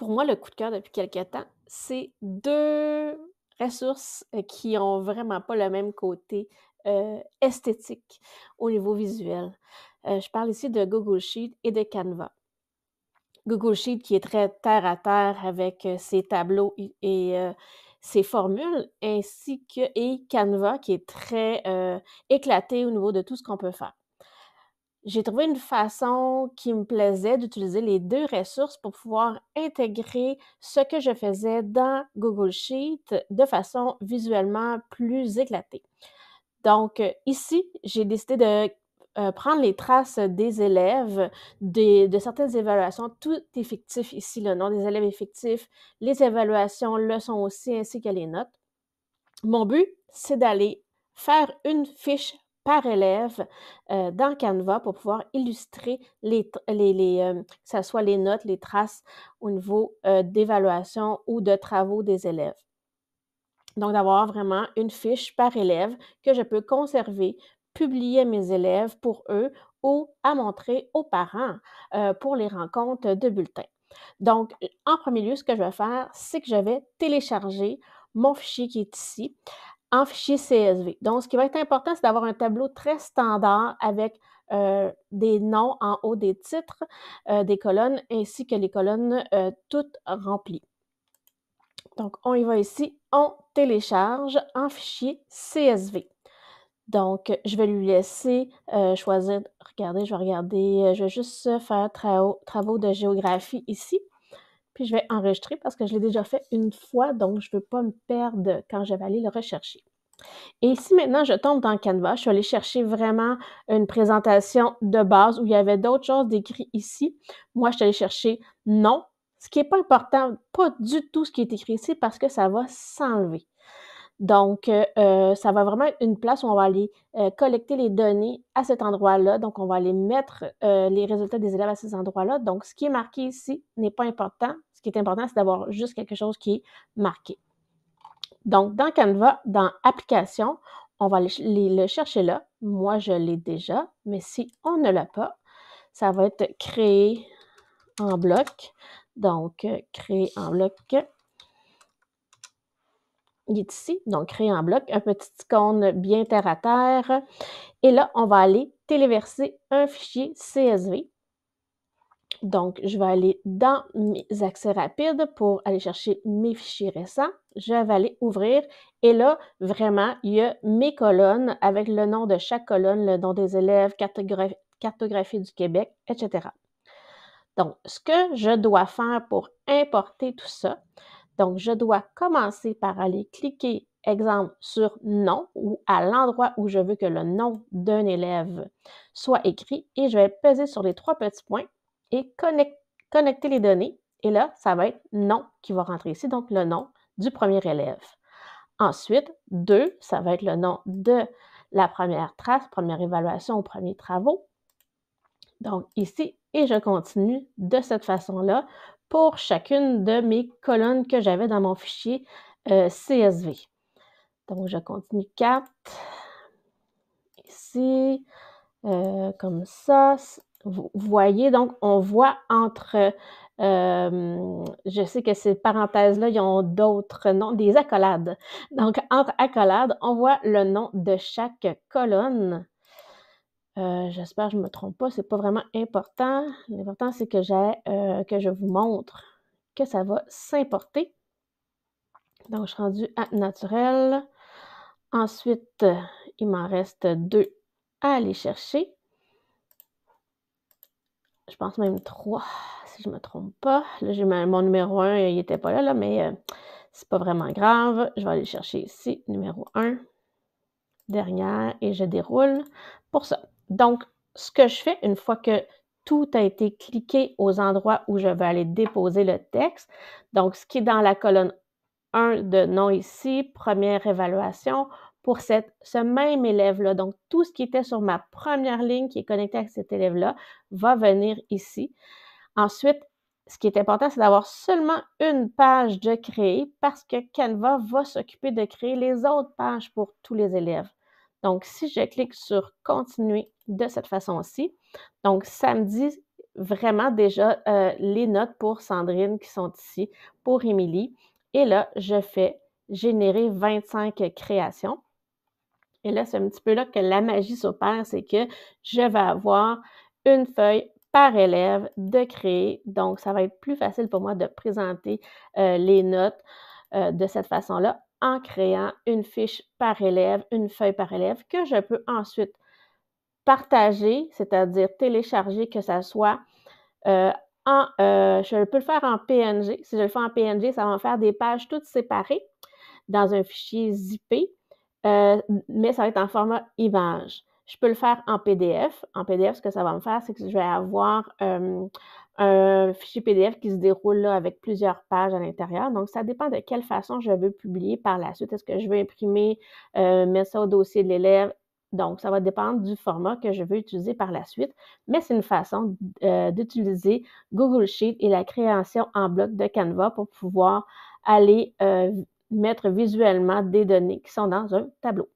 pour moi, le coup de cœur depuis quelques temps, c'est deux ressources euh, qui n'ont vraiment pas le même côté euh, esthétique au niveau visuel. Euh, je parle ici de Google Sheet et de Canva. Google Sheet qui est très terre à terre avec ses tableaux et, ses formules, ainsi que et Canva qui est très éclaté au niveau de tout ce qu'on peut faire j'ai trouvé une façon qui me plaisait d'utiliser les deux ressources pour pouvoir intégrer ce que je faisais dans Google Sheet de façon visuellement plus éclatée. Donc, euh, ici, j'ai décidé de euh, prendre les traces des élèves, de certaines évaluations, tout effectif ici, le nom des élèves effectifs, les évaluations le sont aussi, ainsi que les notes. Mon but, c'est d'aller faire une fiche par élève euh, dans Canva pour pouvoir illustrer les, les, euh, que ce soit les notes, les traces au niveau euh, d'évaluation ou de travaux des élèves. Donc, d'avoir vraiment une fiche par élève que je peux conserver, publier à mes élèves pour eux ou à montrer aux parents pour les rencontres de bulletins. Donc, en premier lieu, ce que je vais faire, c'est que je vais télécharger mon fichier qui est ici en fichier CSV. Donc, ce qui va être important, c'est d'avoir un tableau très standard avec euh, des noms en haut des titres, euh, des colonnes, ainsi que les colonnes euh, toutes remplies. Donc, on y va ici, on télécharge en fichier CSV. Donc, je vais lui laisser choisir, regardez, je vais regarder, je vais juste faire travaux de géographie ici je vais enregistrer parce que je l'ai déjà fait une fois, donc je ne veux pas me perdre quand je vais aller le rechercher. Et si maintenant je tombe dans Canva, je suis allée chercher vraiment une présentation de base où il y avait d'autres choses décrites ici. Moi, je suis allée chercher non, ce qui n'est pas important, pas du tout ce qui est écrit ici parce que ça va s'enlever. Donc, euh, euh, ça va vraiment être une place où on va aller euh, collecter les données à cet endroit-là. Donc, on va aller mettre les résultats des élèves à ces endroits-là. Donc, ce qui est marqué ici n'est pas important. Ce qui est important, c'est d'avoir juste quelque chose qui est marqué. Donc, dans Canva, dans Application, on va le chercher là. Moi, je l'ai déjà, mais si on ne l'a pas, ça va être créé en bloc. Donc, euh, créer en bloc. Il est ici, donc créer en bloc, un petit icône bien terre à terre. Et là, on va aller téléverser un fichier CSV. Donc, je vais aller dans mes accès rapides pour aller chercher mes fichiers récents. Je vais aller ouvrir et là, vraiment, il y a mes colonnes avec le nom de chaque colonne, le nom des élèves, cartographie, du Québec, etc. Donc, ce que je dois faire pour importer tout ça, donc je dois commencer par aller cliquer, exemple, sur nom ou à l'endroit où je veux que le nom d'un élève soit écrit et je vais peser sur les trois petits points et connecter les données. Et là, ça va être nom qui va rentrer ici, donc le nom du premier élève. Ensuite, 2, ça va être le nom de la première trace, première évaluation ou premiers travaux. Donc ici, et je continue de cette façon-là pour chacune de mes colonnes que j'avais dans mon fichier euh, CSV. Donc je continue 4, ici, euh, comme ça, vous voyez, donc, on voit entre, euh, je sais que ces parenthèses-là, ils ont d'autres noms, des accolades. Donc, entre accolades, on voit le nom de chaque colonne. Euh, j'espère que je ne me trompe pas, ce n'est pas vraiment important. L'important, c'est que, euh, que je vous montre que ça va s'importer. Donc, je suis rendue à naturel. Ensuite, il m'en reste deux à aller chercher je pense même trois, si je me trompe pas. Là, j'ai mon numéro 1, il n'était pas là, là mais euh, c'est pas vraiment grave. Je vais aller chercher ici, numéro 1, derrière, et je déroule pour ça. Donc, ce que je fais une fois que tout a été cliqué aux endroits où je vais aller déposer le texte. Donc, ce qui est dans la colonne un de non ici, première évaluation pour ce même élève-là. Donc, tout ce qui était sur ma première ligne qui est connecté à cet élève-là va venir ici. Ensuite, ce qui est important, c'est d'avoir seulement une page de créer parce que Canva va s'occuper de créer les autres pages pour tous les élèves. Donc, si je clique sur continuer de cette façon-ci, donc ça me dit vraiment déjà euh, les notes pour Sandrine qui sont ici, pour Émilie, et là, je fais générer 25 créations. Et là, c'est un petit peu là que la magie s'opère, c'est que je vais avoir une feuille par élève de créer. Donc, ça va être plus facile pour moi de présenter euh, les notes euh, de cette façon-là en créant une fiche par élève, une feuille par élève que je peux ensuite partager, c'est-à-dire télécharger, que ça soit euh, euh, je peux le faire en PNG. Si je le fais en PNG, ça va me faire des pages toutes séparées dans un fichier zippé, euh, mais ça va être en format image. Je peux le faire en PDF. En PDF, ce que ça va me faire, c'est que je vais avoir euh, un fichier PDF qui se déroule avec plusieurs pages à l'intérieur. Donc, ça dépend de quelle façon je veux publier par la suite. Est-ce que je veux imprimer, mettre ça au dossier de l'élève, donc, ça va dépendre du format que je veux utiliser par la suite, mais c'est une façon euh, d'utiliser Google Sheet et la création en bloc de Canva pour pouvoir aller euh, mettre visuellement des données qui sont dans un tableau.